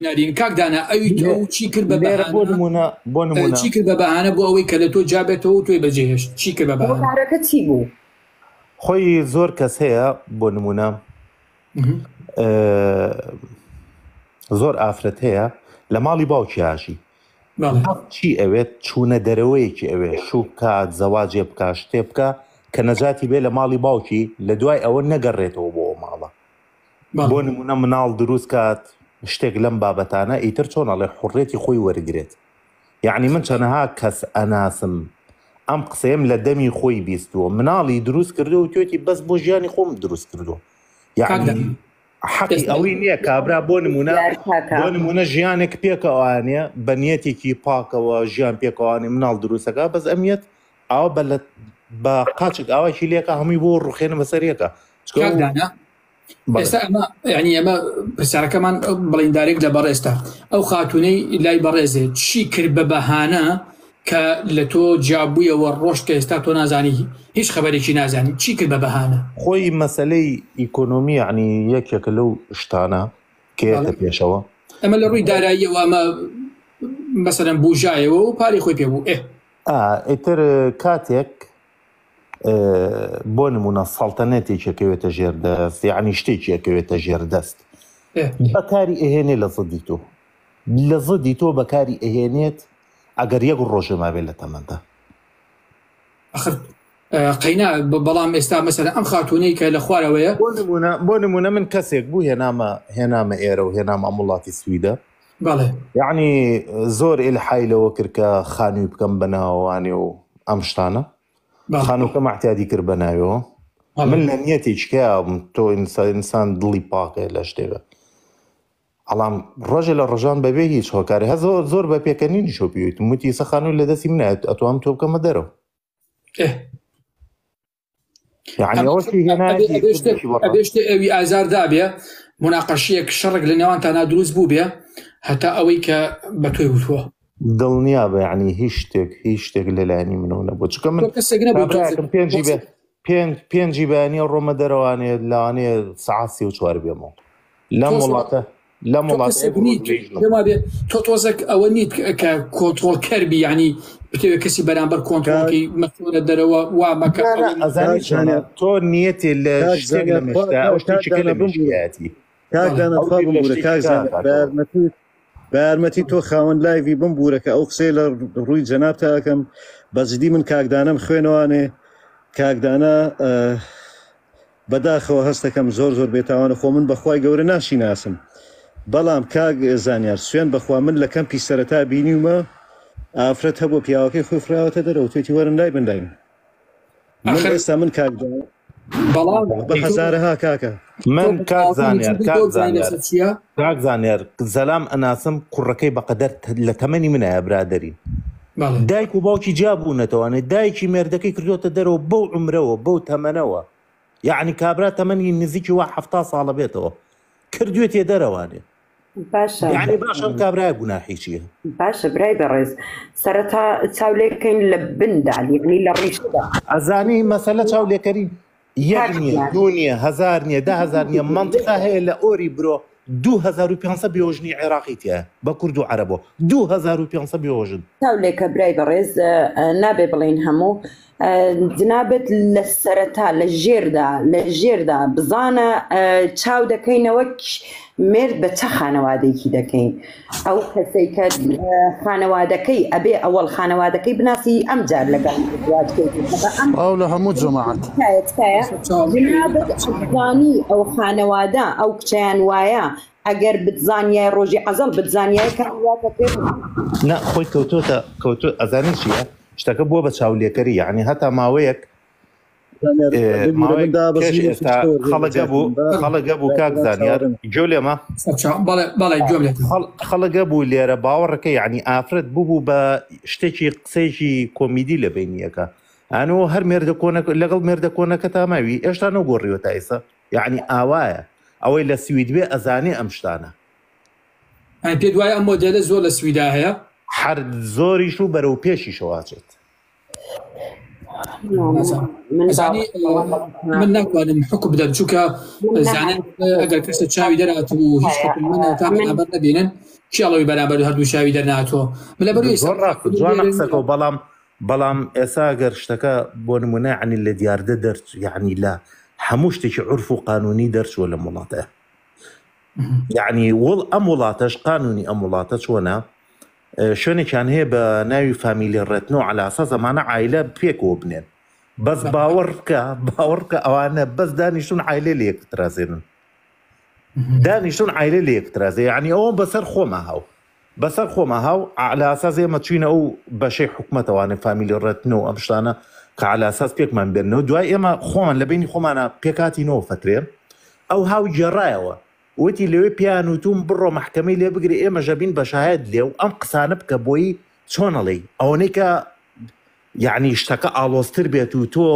نارین کاکدانە ئەوی تۆ چی کرد بە بۆ نمونە بۆ نمونە چی کرد بە بەهانە بۆ ئەوەی کە لە تۆ جابێتەوە توێ بەجێهێشت چی کرد بە بەهارەکە چی بوو خۆی زۆر کەس هەیە بۆ نمونە زۆر ئافرەت هەیە لە ماڵی باوکییاژی چی ئەوێت چوونە دەرەوەیەکی ئەوێ شو کات زەواجێ بکە شتێ بکە کە نەجاتی بێ لە ماڵی باوکی لە دوای ئەوە نەگەڕێتەوە بۆ ماڵە بۆ نمونە مناڵ دروست کات شتێک لەم بابەتانە ئیتر چۆنەڵێ حڕێتی خۆی وەرگێت یعنی من چەنەها کەس ئەناسم ئەم قسەیەم لە دەمی خۆی بیستووە مناڵی دروست کردو و توێتی بەس بۆ ژیانی خۆم دروست کردو یعنی حقی ئەوی نییە کابرا بۆ نمونە نمونە ژیانێک پێکەوانێ بەنیەتێکی پاکەوە ژیان پێکەوانی مناڵ دروستەکە بەس ئەمیت ئەو بە بە قاچێک ئاواشی لێکە هەمووی بۆ ڕوخێنە بەسەرێکە چ ئێستا ئەمە ینی ئەمە پرسیارەکەمان بڵیندارێک لە بەڕێستا ئەو خاتونەی لای بەڕێزێ چی کرد بە بەهانە کە لە تۆ جابوویەوە ڕۆژ کە ئێستا تۆ نازانی هیچ خبرێکی نازانی چی کرد بە بەهانە خۆی مەسلەی ئیکۆنۆمی عنی یەکێکە لەو شتانە کێتە پێشەوە ئەمە لە ڕووی داراییەوە ئەمە مەسەرم بوژایەوە و پاری خۆی پێبوو ئێ ئیتر کاتێک بۆ نمونە ساڵتەنەتێکەکەوێتە ژێردەست یعنی شتێکیەکەوێتە ژێردەست بەکاری ئەهێنێ لە زدی تۆ لە زدی تۆ بەکاری ئەهێنێت ئەگەر یەک ڕۆژێما بێت لە تەمەدا قینا بەڵام ئێستا مەسەر ئەم خاتونەی کە لە خوارەوەیە بۆ نمونە من کەسێک بوو هێنامە هێنامە ئێرە و هێنامە مڵاتی سویدە یعنی زۆر ئلحایلەوە کرد کە خانووی بکەم بەناوانێ و ئەم شتانە خانووکە مەحتیادی کرد بە ناوەوە من لە نیەتێککیابم تۆ ئینسان دڵی پاقێ لە شتێوە ئەڵام ڕۆژێ لە ڕژان بەبێ هیچ هۆکاری هە زۆر زۆر بە پێکەنی شۆپیوت موتی سە خانوو لە دەستی منات ئەتوام تۆ بکەمە دەرەوە ئەوی ئازار دابێ مناقەشیەک شەڕک لە نێوان تانا دروست بوو بێ هەتا ئەوەی کە بە توی وتوە دڵنیا بە ینی هیچ شتێک هیچ شتێک لەلایانی منەوە نەبوو چکە من پێنجی بێت پێنجی بەیانی ڕۆمە دەرەوانێ لاانێ سعاسی و چوار بێمەوە لەم وڵاتە لە وڵات تۆ تۆزەك ئەوە نیت کە کۆتۆل کەربی ینی بتوێت کەسی بەرامبەر کۆنتۆڵکی مەخورە دەرەوە وا مەکە تۆ نیەتی لە شتێک لە مشتا ئەو شتێکی لە بمژیاتی کاگدانە بە یارمەتی تۆ خاوەند لایوی بم بوورەکە ئەو قسەی لە ڕووی جەناب تاکەم بەزدی من کاکدانم خوێنوانێ کاکدانە بەداخەوە هەستەکەم زۆر زۆر بێتاوانە خۆ من بەخوای گەورە ناشی ناسم بەڵام کاگ زانیار سوێن بەخوا من لەکەم پیسەرەتا بینیمە ئافرەت هەبوو پیاوەکەی خوفراوەتە دەرەوە توێتی وەرن لای بندایم من ئێستا من کاکدان بەڵامهزارها کاکە من کاک زانێر زەلام ئەناسم کوڕەکەی بەقەدەر لە تەمەنی منە برادری دایک و باوکی جابوو نەتوانێت دایکی مێردەکەی کردوتە دەرەوە بەو عمرەوە بەو تەمەنەوە یعنی کابرا تەمەنی نزیکی وه هەفتا ساڵە بێتەوە کردوێت تێ دەرەوانێت باشە باشم کابرای گوناحی چیە باشە برای بەڕێز سەرەتا چاولێکەین لە بندا یعنی لە ڕیشدا ئەزانی مەسەلە چاولێکەرین یەک دونیە هزار نیە دههزار نیە منطقه هەیە لە ئۆری برۆ 2500 بيوجني عراقي تيا بكردو عربو 2500 بيوجن تاولێکە برای بەڕێز نابێ بڵین هەموو جنابێت لە سەرەتا لە ژێردا لە ژێردا بزانە چاو دەکەینەوە مرد بە چە خانەوادەیەکی دەکەین ئەو کەسەی کە خانەوادەکەی ئەبێ ئەوەڵ خانەوادەکەی بناسی ئەم جار لەگەڵ ئەو لە هەموو جماعتزانی ئەو خانەوادە ئەو کچیان وایە ئەگەر بتزانیە ڕۆژی ئەزەڵ بتزانیای کە نە خۆی کەوتۆتە کەوتو ئەزانانی چیە شتەکە بووە بە چاولێکەری یعنی هەتا ماوەیەک خەڵگە بوو خەڵگە بوو کاک زانیار جۆ لێمە خەڵگە بوو لێرە باوەڕەکە یعنی ئافرەت بوو بە شتێکی قسێکی کۆمیدی لە بینیەکە ئەنەوە هەر مێردە کۆنەکە لەگەڵ مێردە کۆنەکە تاماوی ئێشتا نەگۆڕیوە تا ئێسا یعنی ئاوایە ئەوەی لە سوید بێ ئەزانێ ئەم شتانە پێ دوای ئەم مۆدلە زۆر لە سویدا هەیە هەر زۆریش و بەرەو پێشی شەواچێت. زانی نعم. نعم. من ناتوانم حکو بدەم چووکە زانن ئەگەر کەسە چاوی دەرات و هیچ من تا بەنابەر نبینن کیڵەوەی بەرابەر هەردوو چاوی دەرناتۆ لە بەر جوان قسەکە بەڵام بەڵام ئێسا گەر شتەکە بۆ نمونە عنی لە دیاردە دەرچ یعنی لە هەموو شتێکی عرف و قانونی دەرچوە لە وڵاتە یعنی وڵ ئەم وڵاتەش قانونی ئەم وڵاتە چۆنە؟ شوێنێکیان هەیە بە ناوی فامیلی ڕێتنەوە علاسە زمانە عیلە پێکۆ بنێن بەس باوەڕ بکە باوەڕ کە ئەوانە بەس دانیشتون عیلە لە یەکترازێنن دانیشتون عیلە لە یەکترازێ ینی ئەوە بەسەر خۆمە هاو بەسەر خۆمە هاو علاساز ئێمە چوینە ئەو بەشەی حکوومەتەوانە فامیلی ڕەتنەوە ئەم شتانە کە علاساس پێکمان بێنەوە دوای ئێمە خۆمان لە بینی خۆمانە پێکاتی نەوە فەکرێن ئەو هاو جێڕایەوە وتی لەوێ پیان وتوم بڕۆ محکەمەی لێ بگری ئێمە ژەبین بەشاهێت لێو ئەم قسانە بکە بۆی چۆنەڵی ئەوەیکە یعنی شتەکە ئالۆستر بێت و تۆ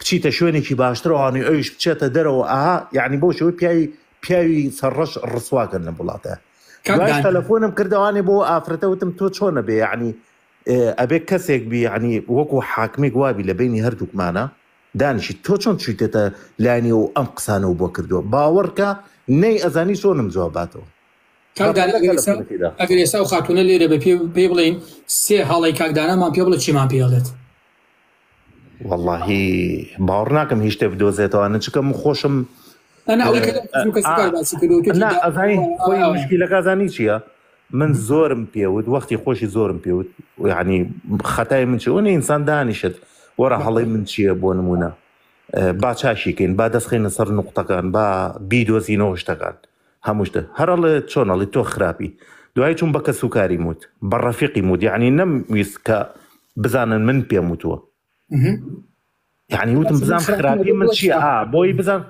بچیتە شوێنێکی باشترەوانی ئەوش بچێتە دەرەوە ئاها یعنی بۆ شوی پیاوی پیاوی سەرڕەش ڕسواکردن لە وڵاتە تەلەفۆنم کردوانی بۆ ئافرەتە وتم تۆ چۆنە بێ یعنی ئەبێ کەسێک بی عنی وەکو حاکمێک وابی لە بینی هەردووکمانە دانیشی تۆ چۆن چیتێتە لانی و ئەم قسانەوە بۆ کردووە باوەڕکە نەی ئەزانی چۆنم جواباتەوە ئەگەر ئێستا و خاتونە لێرە بە پێ پێ بڵین سێ هەڵی کاکدانامان پێ بڵێ چیمان پێڵێت واللهی باوەڕ ناکەم هیچ شتێ بدۆزێتەوە نچکەم خۆشم مشکیلەکەزانی چییە من زۆرم پێوت وەختی خۆشی زۆرم پێوت ینی خەتای من چی ئەوە ئینسان دانیشت وەرە هەڵی من چییە بۆ نمونە با چاشیکەین با دەستخینە سەر نقطەکان با بیدۆزینەوە شتەکان هەمووشتە هەرڵێ چۆنەڵی تۆ خراپی دوای چون بە کە سوکاری موت بە ڕەفیقی مود یعنی نەمویست کە بزانن من پێم وتووە یعنی وتم بزان خراپی من چی بۆی بزان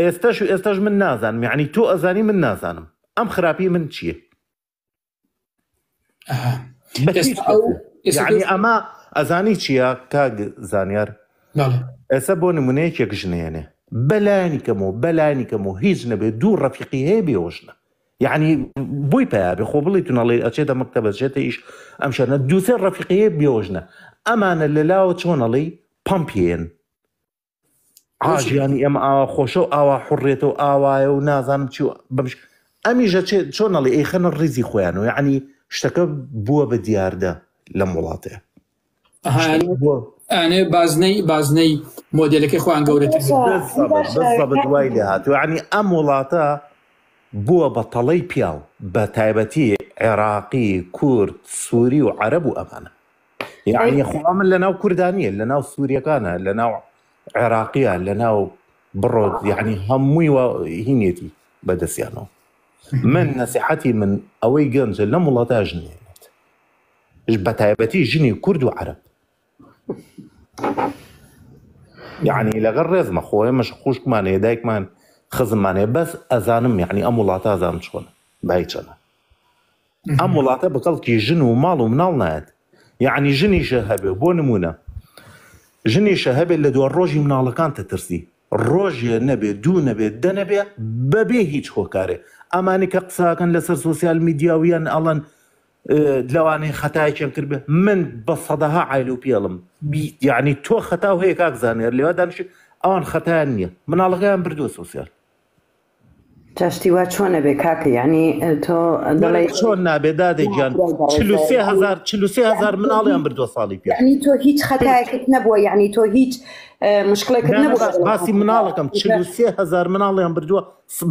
ئێستاش و ئێستاش من نازانم یعنی تۆ ئەزانی من نازانم ئەم خراپی من چییە ئەما ئەزانی چییە کاگ زانیار ئەسە بۆ نمونەیەکێک ژنێنێ بەلانیکەمەوە بەلانیکەمەوە هیچ نەبێ دوو ڕەفیقی هەیە بێۆژنە یعنی بۆی پێبێ خۆ بڵی تونەڵێ ئەچێتە مەکتتەبەچێتە ئیش ئەم شەرە دووسێ ڕەفیقەیە بێۆژنە ئەمانە لە لاوە چۆنەڵی پمپێن ئاژیانی ئەم ئاوا خۆشە و ئاوا حڕێتە و ئاوایە و نازانم چی بمش ئەمیژە چۆنەڵی ئەیخەنە ڕیزی خۆیان و یعنی شتەکە بووە بە دیاردە لەم وڵاتەیە ئەێ بازنەی بازنەی مۆدلەکەی خۆیان گەورەتر دوای لێ هاتووە عنی ئەم وڵاتە بووە بە تەڵەی پیاو بە تایبەتی عێراقی کورد سووری و عەرب و ئەمانە یعنی خوا من لە ناو کوردانیە لە ناو سووریەکانە لە ناو عێراقیە لە ناو بڕۆت یعنی هەمووی و هینێتی بەدەستیانەوە من نسیحەتی من ئەوەی گەنجە لەم وڵاتە ژنێنێت بە تایبەتی ژنی کورد و عەرب یعنی لەگەر ڕێزمە خۆی مەش خوشکمان هەیە دایکمان خزممانێ بەس ئەزانم یعنی ئەم وڵاتە ئازان چۆن باچەنە ئەم وڵاتە بەکەڵکی ژن و ماڵ و مناڵ نایەت یعنی ژنیشە هەبێ بۆ نمونە ژنیشە هەبێت لە دووە ڕۆژی مناڵەکان تەترسی ڕۆژێ نەبێ دوو نەبێت دەنەبێ بەبێ هیچ خۆکارێ ئەمانی کە قساکەن لەسەر سوسیال میدیاویان ئەڵەن لەوانەیە خەتایەکیان کرد من بە سەدەها ئایلوپیڵم یعنی تۆ خەتا و هەیە کاک زانێر لێوە دانش ئەوان خەتیان نییە مناڵەکەیان بردو سوسیال چاشتی وا چۆنە بێ کاکە ینی تۆ دەڵی چۆن نابێدادە گیان هزار مناڵیان بردو ساڵی پێ ینی تۆ هیچ خەتایەکت نەبووە ینی تۆ هیچ باسی مناڵەکەم هزار مناڵیان بردووە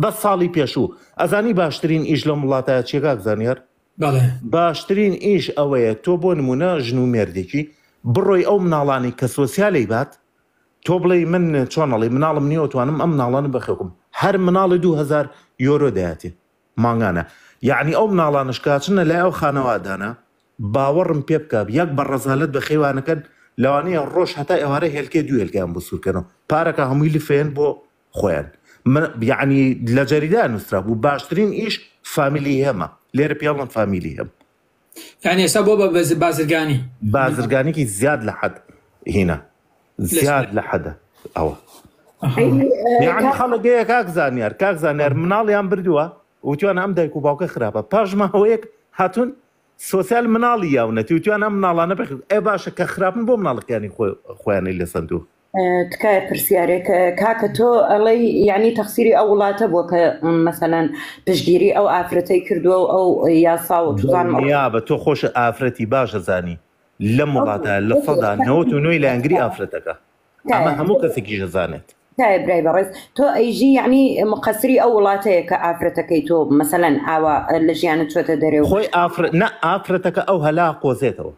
بە ساڵی پێشوو ئەزانی باشترین ئیش لە وڵاتە چێگاک زانیار باشترین ئیش ئەوەیە تۆ بۆ نمونە ژن و مێردێکی بڕۆی ئەو مناڵانی کە سۆسیالی بات تۆ بڵێ من چۆنەڵی مناڵم نیوەتوانم ئەم مناڵان بەخێکم هەر مناڵی 2000 یۆرۆ دەاتێ ماگانە یعنی ئەو مناڵانشکچنە لای ئەو خانەوادانە باوەڕم پێ بکە یەک بە ڕزالت بە خێوانەکەن لەوانەیە ڕۆژ هەتا ئێوارە هێلکێ دوو هێلکیان بسوورکەنەوە پارەکە هەمووی لفێن بۆ خۆیان یعنی لە جەریدا نووسرا بوو باشترین ئیش فامیلی هەمە لێرە پیاڵن فامیلی هەم یعنی ئێستا بۆ بە بازرگانی بازرگانێکی زیاد لە حد هینە زیاد لە حەدە ئەوە یعنی خەڵگەیە کاک زانیار کاک زانیار مناڵیان بردووە وتیان ئەم دایک و باوکە خراپە پاشماەوەیەک هاتون سۆسیال مناڵی یاونەتی وتیان ئەم مناڵانە بخ ئێ باشە کە خراپن بۆ مناڵەکانی خۆیانی لە سندوو تکایە پرسیارێکە کاکە تۆ ئەڵی یعنی تەخسیری ئەو وڵاتە بووە کە مەسەەن پشتگیری ئەو ئافرەتەی کردووە و ئەو یاسا و توزان یا بە تۆ خۆشە ئافرەتی باشەزانی لەم وڵاتە لە سەدا نەوت و نوۆی لە ئەنگری ئافرەتەکە ئەمە هەموو کەسێکی ژەزانێت تای برای بەڕێز تۆ ئەیژی یعنی مقەسری ئەو وڵاتەیە کە ئافرەتەکەی تۆ مەسەەن ئاوا لە ژیانە چۆتە دەرێ خۆی ئافر نە ئافرەتەکە ئەو هەلا قۆزێتەوە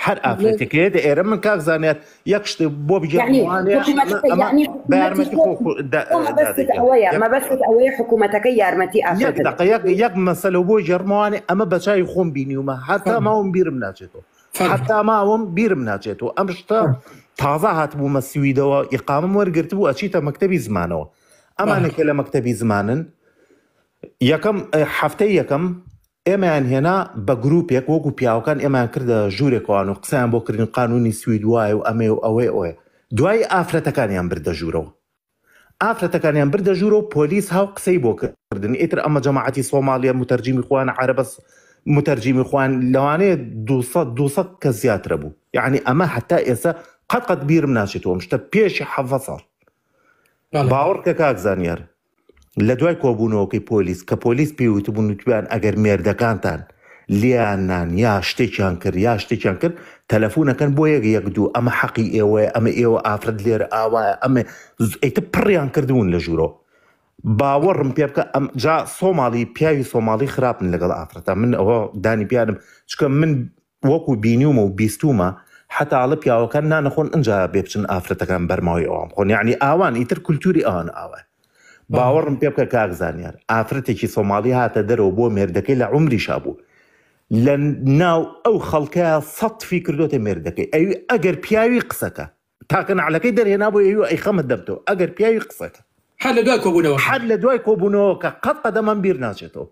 هر که ده ایرم من كاك زانيت يكشتي بوب جي یعنی حكومتك يعني حكومتك بس تقوية ما بس تقوية حكومتك يا رمتي يك دقيق يك, يك مثلا بو جرمواني اما بشاي خون بينيوما حتى ما هم بيرم ناجتو حتى ما هم بیرم بيرم ناجتو امشتا تازه هات هاتبو مسويدوا اقامه ورقرتبو اشيتا مكتبي زمانو امانك آه. مکتبی زمانن یکم هفته یکم ئێمەیان هێنا بە گرروپێک وەکو پیاوەکان ئێمان کردە ژوورێکوان و قسەیان بۆکردن قانونی سوید وایە و ئەمێ و ئەوەی ئەوێ دوای ئافرەتەکانیان بردە ژوورەوە ئافرەتەکانیان بردە ژوور و پۆلیس هاو قسەی بۆ کردن ئیتر ئەمە جەماعەتی سۆمالیە متەرجیمی خوان عربەس متەرجیمی خوان لەوانەیە 200 کە زیاترە بوو یعنی ئەمە حتا ئێستا قەت قەت بیرم ناچێتەوەم شتە پێشی حەفە ساڵ باوەڕ کە کاک زانیار لە دوای کۆبوونەوەکەی پۆلیس کە پۆلیس پێوتبوون وتویان ئەگەر مێردەکانتان لیانان یا شتێکیان کرد یا شتێکیان کرد تەلەفونەکەن بۆ یەک یەک دوو ئەمە حەقی ئێوەیە ئەمە ئێوە ئافرد لێرە ئاوایە ئەمە ئەیتە پڕیان کردوون لە ژوورۆ باوەڕم پێ بکە ئەم جا سۆماڵی پیاوی سۆماڵی خراپن لەگەڵ ئافرەتە من ئەوە دانی پیانم چکە من وەکو بینیومە و بیستومە حتاڵە پیاوەکان نانەخۆن ئەجا بێ بچن ئافرەتەکان بەرماوی ئەوام خۆن یعنی ئاوان ئیتر کولتوری ئەوان ئاوە باوەڕم پێ بکە کاکزانیار ئافرەتێکی سۆمالی هاتە دەرەوە بۆ مێردەکەی لە عمریشا بوو لە ناو ئەو خەڵکەیە سەفی کردوتە مێردەکەی ئەوی ئەگەر پیاوی قسەکە تاکە نعلەکەی دەرهێنا بۆ ئەوی ئەی خەمە دەمتەوە ئەگەر پیاوی قسەکە هەر لە دوای کۆبوونەوە هەر لە دوای کۆبوونەوە کە قەت قەدەمان بیر ناچێتەوە